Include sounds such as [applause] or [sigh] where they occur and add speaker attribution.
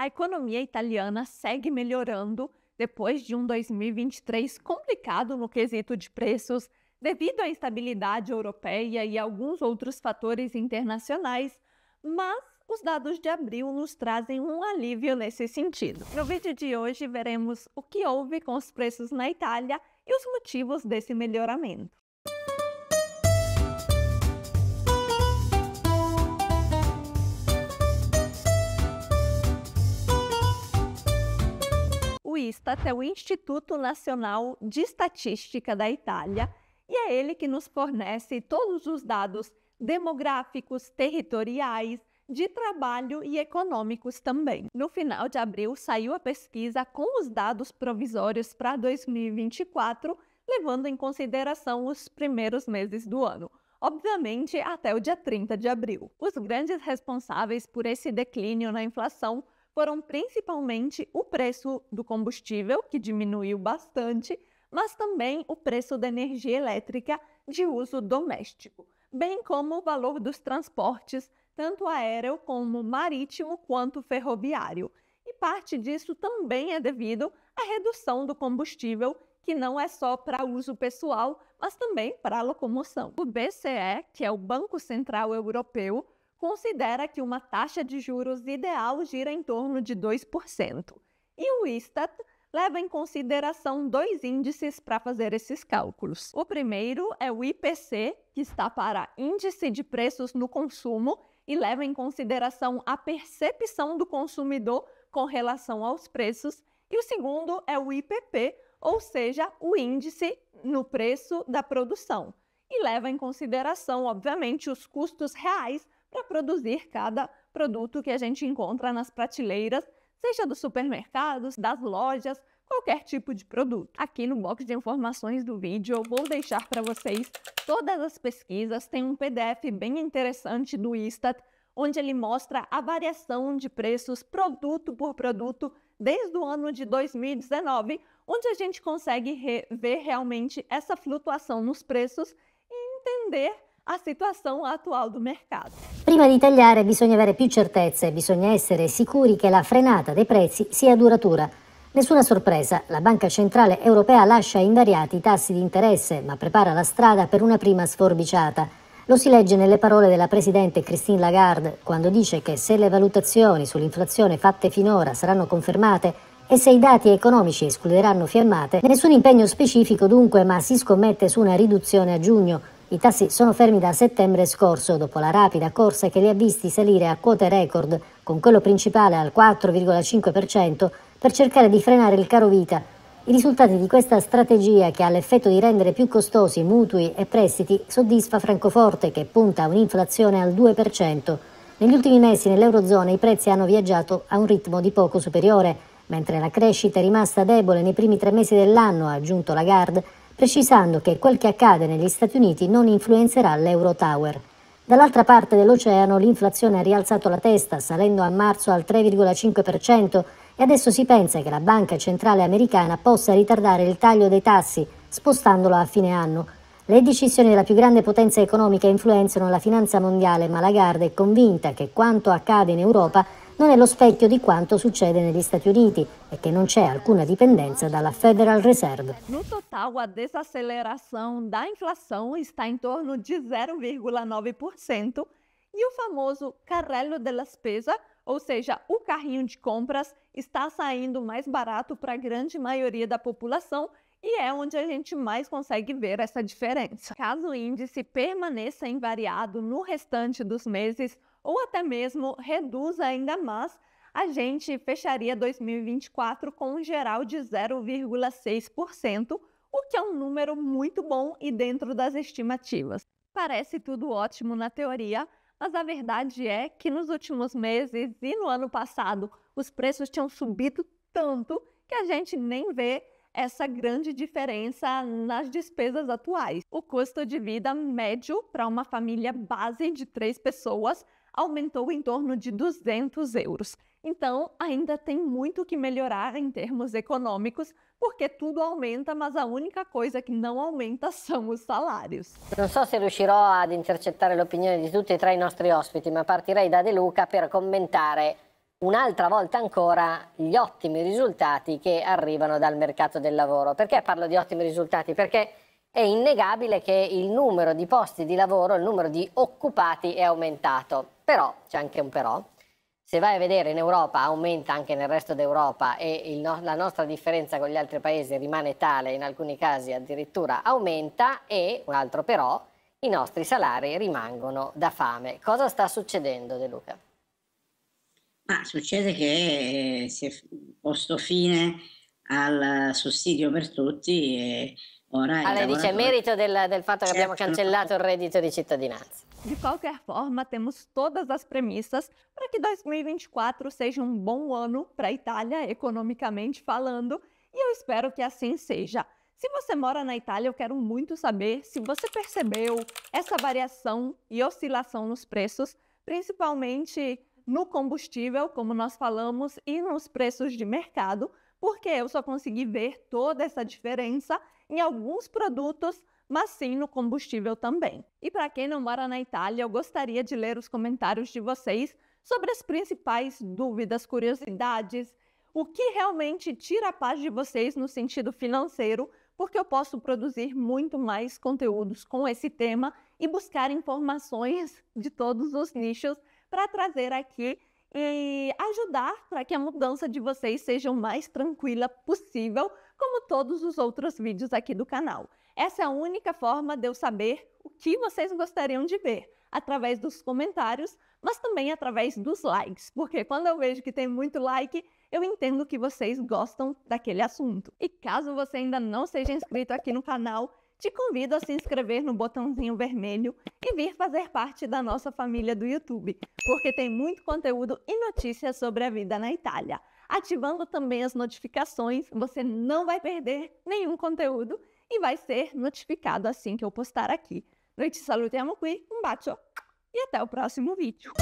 Speaker 1: a economia italiana segue melhorando depois de um 2023 complicado no quesito de preços, devido à instabilidade europeia e alguns outros fatores internacionais, mas os dados de abril nos trazem um alívio nesse sentido. No vídeo de hoje veremos o que houve com os preços na Itália e os motivos desse melhoramento. entrevista até o Instituto Nacional de Estatística da Itália e é ele que nos fornece todos os dados demográficos, territoriais, de trabalho e econômicos também. No final de abril saiu a pesquisa com os dados provisórios para 2024, levando em consideração os primeiros meses do ano. Obviamente, até o dia 30 de abril. Os grandes responsáveis por esse declínio na inflação foram principalmente o preço do combustível, que diminuiu bastante, mas também o preço da energia elétrica de uso doméstico, bem como o valor dos transportes, tanto aéreo como marítimo quanto ferroviário. E parte disso também é devido à redução do combustível, que não é só para uso pessoal, mas também para locomoção. O BCE, que é o Banco Central Europeu, considera que uma taxa de juros ideal gira em torno de 2%. E o Istat leva em consideração dois índices para fazer esses cálculos. O primeiro é o IPC, que está para Índice de Preços no Consumo, e leva em consideração a percepção do consumidor com relação aos preços. E o segundo é o IPP, ou seja, o índice no preço da produção, e leva em consideração, obviamente, os custos reais para produzir cada produto que a gente encontra nas prateleiras, seja dos supermercados, das lojas, qualquer tipo de produto. Aqui no box de informações do vídeo eu vou deixar para vocês todas as pesquisas, tem um PDF bem interessante do Istat, onde ele mostra a variação de preços produto por produto desde o ano de 2019, onde a gente consegue ver realmente essa flutuação nos preços e entender a situação atual do mercado.
Speaker 2: Prima di tagliare bisogna avere più certezze, bisogna essere sicuri che la frenata dei prezzi sia duratura. Nessuna sorpresa, la Banca Centrale Europea lascia invariati i tassi di interesse, ma prepara la strada per una prima sforbiciata. Lo si legge nelle parole della Presidente Christine Lagarde, quando dice che se le valutazioni sull'inflazione fatte finora saranno confermate, e se i dati economici escluderanno fiammate, nessun impegno specifico dunque, ma si scommette su una riduzione a giugno, i tassi sono fermi da settembre scorso, dopo la rapida corsa che li ha visti salire a quote record, con quello principale al 4,5%, per cercare di frenare il caro vita. I risultati di questa strategia, che ha l'effetto di rendere più costosi mutui e prestiti, soddisfa Francoforte, che punta a un'inflazione al 2%. Negli ultimi mesi nell'Eurozona i prezzi hanno viaggiato a un ritmo di poco superiore, mentre la crescita è rimasta debole nei primi tre mesi dell'anno, ha aggiunto Lagarde, precisando che quel che accade negli Stati Uniti non influenzerà l'Eurotower. Dall'altra parte dell'oceano l'inflazione ha rialzato la testa, salendo a marzo al 3,5% e adesso si pensa che la Banca Centrale Americana possa ritardare il taglio dei tassi, spostandolo a fine anno. Le decisioni della più grande potenza economica influenzano la finanza mondiale, ma Lagarde è convinta che quanto accade in Europa non è lo specchio di quanto succede negli Stati Uniti e che non c'è alcuna dipendenza dalla Federal Reserve.
Speaker 1: No total, a desaceleração da inflação está em torno de 0,9% e o famoso carrello della spesa, ou seja, o carrinho de compras, está saindo mais barato para a grande maioria da população e é onde a gente mais consegue ver essa diferença. Caso o índice permaneça invariado no restante dos meses ou até mesmo reduza ainda mais, a gente fecharia 2024 com um geral de 0,6%, o que é um número muito bom e dentro das estimativas. Parece tudo ótimo na teoria, mas a verdade é que nos últimos meses e no ano passado os preços tinham subido tanto que a gente nem vê essa grande diferença nas despesas atuais. O custo de vida médio para uma família base de três pessoas aumentou em torno de 200 euros. Então, ainda tem muito que melhorar em termos econômicos, porque tudo aumenta, mas a única coisa que não aumenta [laughs] são os salários.
Speaker 3: Não sei se riuscirò ad intercettare l'opinione di tutti e três i nostri ospiti, ma partirei da De Luca per commentare un'altra volta ancora gli ottimi risultati che arrivano dal mercato del lavoro. Perché parlo di ottimi risultati? Perché è innegabile che il numero di posti di lavoro, il numero di occupati è aumentato. Però, c'è anche un però, se vai a vedere in Europa aumenta anche nel resto d'Europa e no la nostra differenza con gli altri paesi rimane tale, in alcuni casi addirittura aumenta e, un altro però, i nostri salari rimangono da fame. Cosa sta succedendo De Luca? Ma succede che eh, si è posto fine al sussidio per tutti e ora... Ah, lei dice merito del, del fatto certo. che abbiamo cancellato il reddito di cittadinanza.
Speaker 1: De qualquer forma, temos todas as premissas para que 2024 seja um bom ano para a Itália, economicamente falando, e eu espero que assim seja. Se você mora na Itália, eu quero muito saber se você percebeu essa variação e oscilação nos preços, principalmente no combustível, como nós falamos, e nos preços de mercado, porque eu só consegui ver toda essa diferença em alguns produtos, mas sim no combustível também. E para quem não mora na Itália, eu gostaria de ler os comentários de vocês sobre as principais dúvidas, curiosidades, o que realmente tira a paz de vocês no sentido financeiro, porque eu posso produzir muito mais conteúdos com esse tema e buscar informações de todos os nichos para trazer aqui e ajudar para que a mudança de vocês seja o mais tranquila possível, como todos os outros vídeos aqui do canal. Essa é a única forma de eu saber o que vocês gostariam de ver, através dos comentários, mas também através dos likes, porque quando eu vejo que tem muito like, eu entendo que vocês gostam daquele assunto. E caso você ainda não seja inscrito aqui no canal, te convido a se inscrever no botãozinho vermelho e vir fazer parte da nossa família do YouTube, porque tem muito conteúdo e notícias sobre a vida na Itália. Ativando também as notificações, você não vai perder nenhum conteúdo e vai ser notificado assim que eu postar aqui. Noi ci salutiamo qui, um bacio e até o próximo vídeo.